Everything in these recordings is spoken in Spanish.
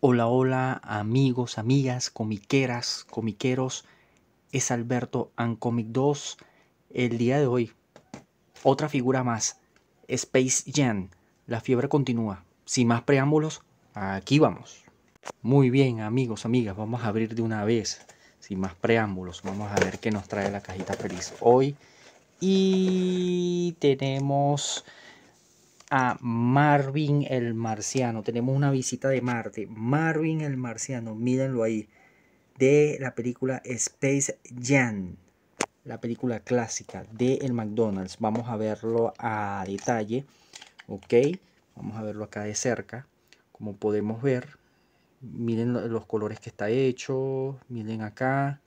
Hola, hola amigos, amigas, comiqueras, comiqueros. Es Alberto Ancomic 2. El día de hoy, otra figura más. Space Jan. La fiebre continúa. Sin más preámbulos, aquí vamos. Muy bien amigos, amigas, vamos a abrir de una vez. Sin más preámbulos, vamos a ver qué nos trae la cajita feliz hoy. Y tenemos a Marvin el Marciano. Tenemos una visita de Marte. Marvin el Marciano, mírenlo ahí. De la película Space Jam. La película clásica de el McDonald's. Vamos a verlo a detalle. Ok. Vamos a verlo acá de cerca. Como podemos ver. Miren los colores que está hecho. Miren acá.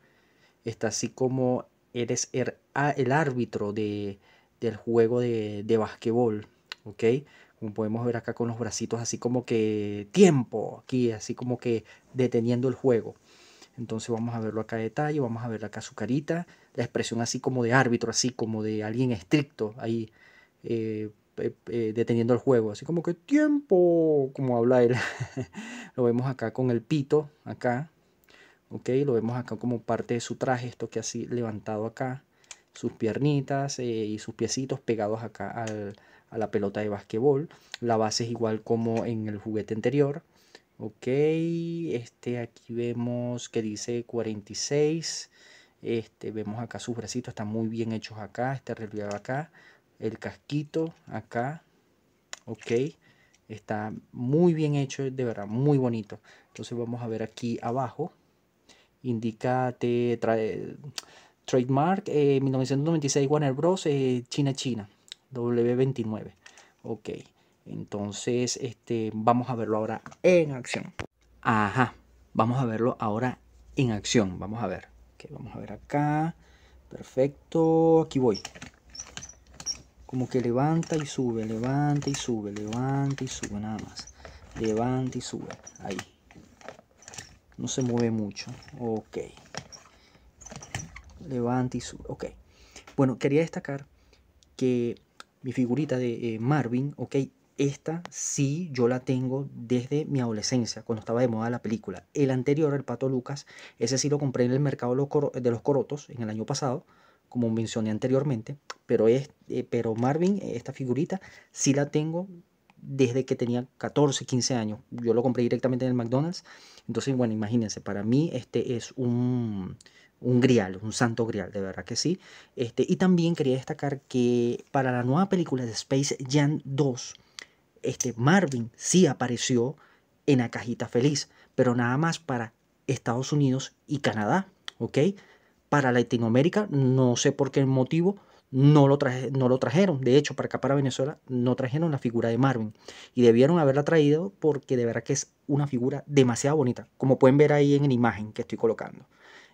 Está así como eres el, árbitro de, del juego de, de basquetbol. ¿ok? Como podemos ver acá con los bracitos así como que tiempo, aquí así como que deteniendo el juego. Entonces vamos a verlo acá a detalle, vamos a ver acá su carita, la expresión así como de árbitro, así como de alguien estricto ahí eh, deteniendo el juego, así como que tiempo, como habla él. lo vemos acá con el pito, acá, ok, lo vemos acá como parte de su traje, esto que así levantado acá, sus piernitas eh, y sus piecitos pegados acá al, a la pelota de basquetbol. La base es igual como en el juguete anterior. Ok, este aquí vemos que dice 46. Este, vemos acá sus bracitos, están muy bien hechos acá, este relieve acá, el casquito acá, ok, está muy bien hecho, de verdad, muy bonito. Entonces vamos a ver aquí abajo, indica trademark 1996 eh, Warner Bros. Eh, China China. W29. Ok, entonces este, vamos a verlo ahora en acción. Ajá, vamos a verlo ahora en acción. Vamos a ver. qué vamos a ver acá. Perfecto, aquí voy. Como que levanta y sube, levanta y sube, levanta y sube nada más. Levanta y sube, ahí. No se mueve mucho. Ok. Levanta y sube, ok. Bueno, quería destacar que mi figurita de eh, Marvin, ok, esta sí yo la tengo desde mi adolescencia, cuando estaba de moda la película. El anterior, el Pato Lucas, ese sí lo compré en el mercado de los corotos en el año pasado, como mencioné anteriormente, pero, es, eh, pero Marvin, eh, esta figurita, sí la tengo desde que tenía 14, 15 años. Yo lo compré directamente en el McDonald's. Entonces, bueno, imagínense, para mí este es un, un grial, un santo grial, de verdad que sí. Este, y también quería destacar que para la nueva película de Space Jam 2, este, Marvin sí apareció en la cajita feliz, pero nada más para Estados Unidos y Canadá, ¿ok? Para Latinoamérica, no sé por qué motivo, no lo, no lo trajeron. De hecho, para acá, para Venezuela, no trajeron la figura de Marvin. Y debieron haberla traído porque de verdad que es una figura demasiado bonita, como pueden ver ahí en la imagen que estoy colocando.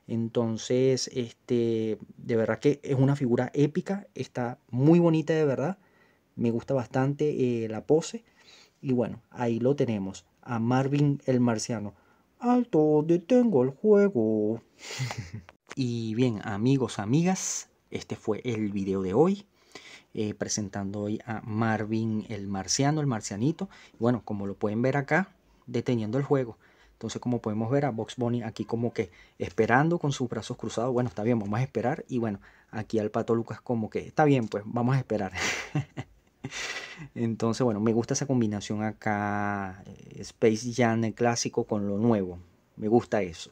Entonces, este, de verdad que es una figura épica, está muy bonita de verdad, me gusta bastante eh, la pose. Y bueno, ahí lo tenemos, a Marvin el Marciano. Alto, detengo el juego. y bien, amigos, amigas, este fue el video de hoy. Eh, presentando hoy a Marvin el Marciano, el Marcianito. bueno, como lo pueden ver acá, deteniendo el juego. Entonces, como podemos ver a Box Bunny aquí como que esperando con sus brazos cruzados, bueno, está bien, vamos a esperar. Y bueno, aquí al Pato Lucas como que está bien, pues vamos a esperar. Entonces, bueno, me gusta esa combinación acá, eh, Space Jam clásico con lo nuevo. Me gusta eso.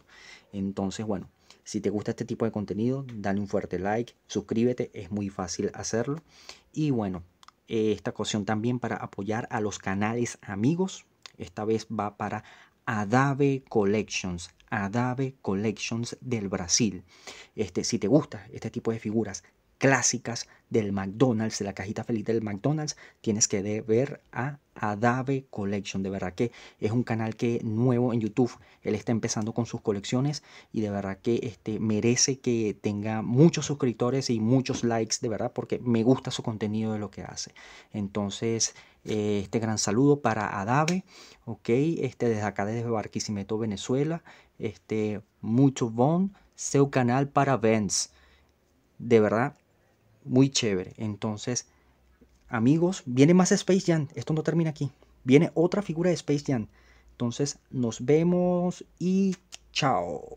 Entonces, bueno, si te gusta este tipo de contenido, dale un fuerte like, suscríbete, es muy fácil hacerlo. Y bueno, eh, esta ocasión también para apoyar a los canales amigos. Esta vez va para Adave Collections. Adave Collections del Brasil. Este, si te gusta este tipo de figuras, clásicas del McDonald's, de la cajita feliz del McDonald's, tienes que ver a Adave Collection. De verdad que es un canal que nuevo en YouTube. Él está empezando con sus colecciones y de verdad que este, merece que tenga muchos suscriptores y muchos likes, de verdad, porque me gusta su contenido de lo que hace. Entonces, eh, este gran saludo para Adave, ok, este, desde acá, desde Barquisimeto, Venezuela. Este, mucho bon, su canal para Vents. De verdad, muy chévere. Entonces, amigos, viene más Space Jam. Esto no termina aquí. Viene otra figura de Space Jam. Entonces, nos vemos y chao.